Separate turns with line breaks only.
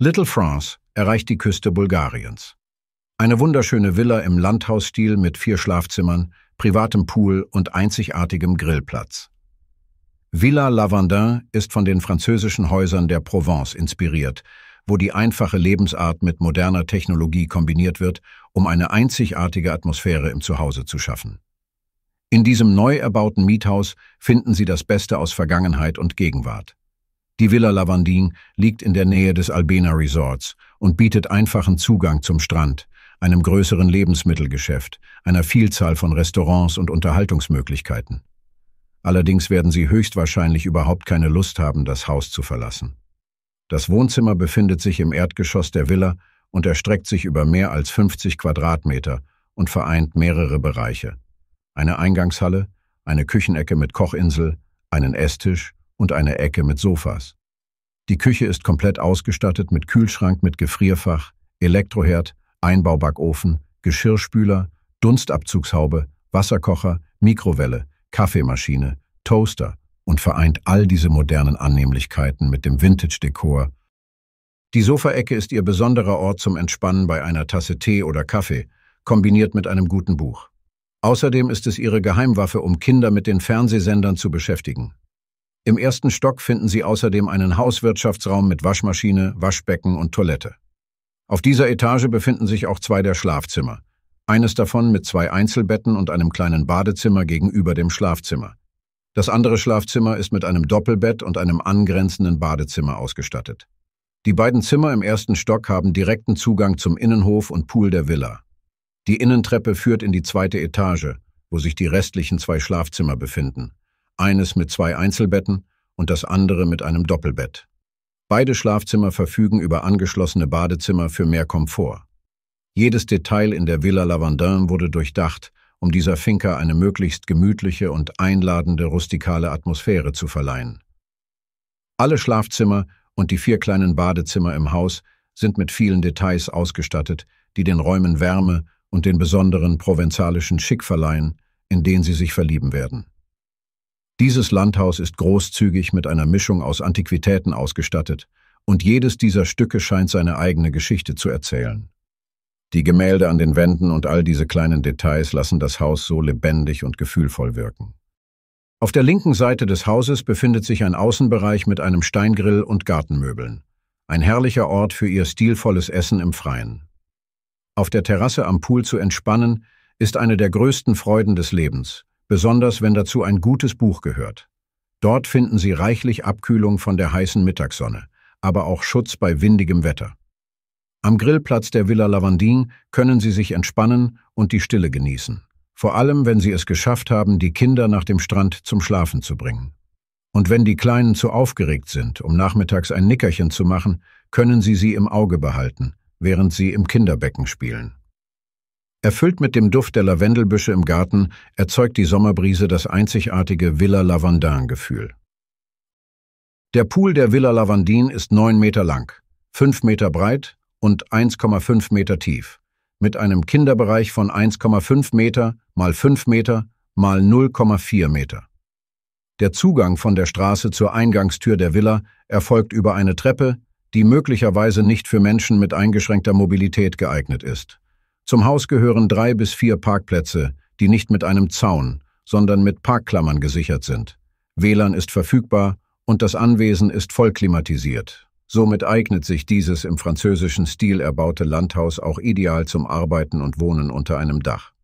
Little France erreicht die Küste Bulgariens. Eine wunderschöne Villa im Landhausstil mit vier Schlafzimmern, privatem Pool und einzigartigem Grillplatz. Villa Lavandin ist von den französischen Häusern der Provence inspiriert, wo die einfache Lebensart mit moderner Technologie kombiniert wird, um eine einzigartige Atmosphäre im Zuhause zu schaffen. In diesem neu erbauten Miethaus finden Sie das Beste aus Vergangenheit und Gegenwart. Die Villa Lavandin liegt in der Nähe des Albena Resorts und bietet einfachen Zugang zum Strand, einem größeren Lebensmittelgeschäft, einer Vielzahl von Restaurants und Unterhaltungsmöglichkeiten. Allerdings werden Sie höchstwahrscheinlich überhaupt keine Lust haben, das Haus zu verlassen. Das Wohnzimmer befindet sich im Erdgeschoss der Villa und erstreckt sich über mehr als 50 Quadratmeter und vereint mehrere Bereiche. Eine Eingangshalle, eine Küchenecke mit Kochinsel, einen Esstisch, und eine Ecke mit Sofas. Die Küche ist komplett ausgestattet mit Kühlschrank mit Gefrierfach, Elektroherd, Einbaubackofen, Geschirrspüler, Dunstabzugshaube, Wasserkocher, Mikrowelle, Kaffeemaschine, Toaster und vereint all diese modernen Annehmlichkeiten mit dem Vintage-Dekor. Die Sofaecke ist ihr besonderer Ort zum Entspannen bei einer Tasse Tee oder Kaffee, kombiniert mit einem guten Buch. Außerdem ist es ihre Geheimwaffe, um Kinder mit den Fernsehsendern zu beschäftigen. Im ersten Stock finden Sie außerdem einen Hauswirtschaftsraum mit Waschmaschine, Waschbecken und Toilette. Auf dieser Etage befinden sich auch zwei der Schlafzimmer, eines davon mit zwei Einzelbetten und einem kleinen Badezimmer gegenüber dem Schlafzimmer. Das andere Schlafzimmer ist mit einem Doppelbett und einem angrenzenden Badezimmer ausgestattet. Die beiden Zimmer im ersten Stock haben direkten Zugang zum Innenhof und Pool der Villa. Die Innentreppe führt in die zweite Etage, wo sich die restlichen zwei Schlafzimmer befinden eines mit zwei Einzelbetten und das andere mit einem Doppelbett. Beide Schlafzimmer verfügen über angeschlossene Badezimmer für mehr Komfort. Jedes Detail in der Villa Lavandin wurde durchdacht, um dieser Finca eine möglichst gemütliche und einladende rustikale Atmosphäre zu verleihen. Alle Schlafzimmer und die vier kleinen Badezimmer im Haus sind mit vielen Details ausgestattet, die den Räumen Wärme und den besonderen provenzalischen Schick verleihen, in den sie sich verlieben werden. Dieses Landhaus ist großzügig mit einer Mischung aus Antiquitäten ausgestattet und jedes dieser Stücke scheint seine eigene Geschichte zu erzählen. Die Gemälde an den Wänden und all diese kleinen Details lassen das Haus so lebendig und gefühlvoll wirken. Auf der linken Seite des Hauses befindet sich ein Außenbereich mit einem Steingrill und Gartenmöbeln. Ein herrlicher Ort für ihr stilvolles Essen im Freien. Auf der Terrasse am Pool zu entspannen, ist eine der größten Freuden des Lebens besonders wenn dazu ein gutes Buch gehört. Dort finden Sie reichlich Abkühlung von der heißen Mittagssonne, aber auch Schutz bei windigem Wetter. Am Grillplatz der Villa Lavandin können Sie sich entspannen und die Stille genießen, vor allem wenn Sie es geschafft haben, die Kinder nach dem Strand zum Schlafen zu bringen. Und wenn die Kleinen zu aufgeregt sind, um nachmittags ein Nickerchen zu machen, können Sie sie im Auge behalten, während Sie im Kinderbecken spielen. Erfüllt mit dem Duft der Lavendelbüsche im Garten erzeugt die Sommerbrise das einzigartige Villa Lavandin-Gefühl. Der Pool der Villa Lavandin ist 9 Meter lang, 5 Meter breit und 1,5 Meter tief, mit einem Kinderbereich von 1,5 Meter mal 5 Meter mal 0,4 Meter. Der Zugang von der Straße zur Eingangstür der Villa erfolgt über eine Treppe, die möglicherweise nicht für Menschen mit eingeschränkter Mobilität geeignet ist. Zum Haus gehören drei bis vier Parkplätze, die nicht mit einem Zaun, sondern mit Parkklammern gesichert sind. WLAN ist verfügbar und das Anwesen ist vollklimatisiert. Somit eignet sich dieses im französischen Stil erbaute Landhaus auch ideal zum Arbeiten und Wohnen unter einem Dach.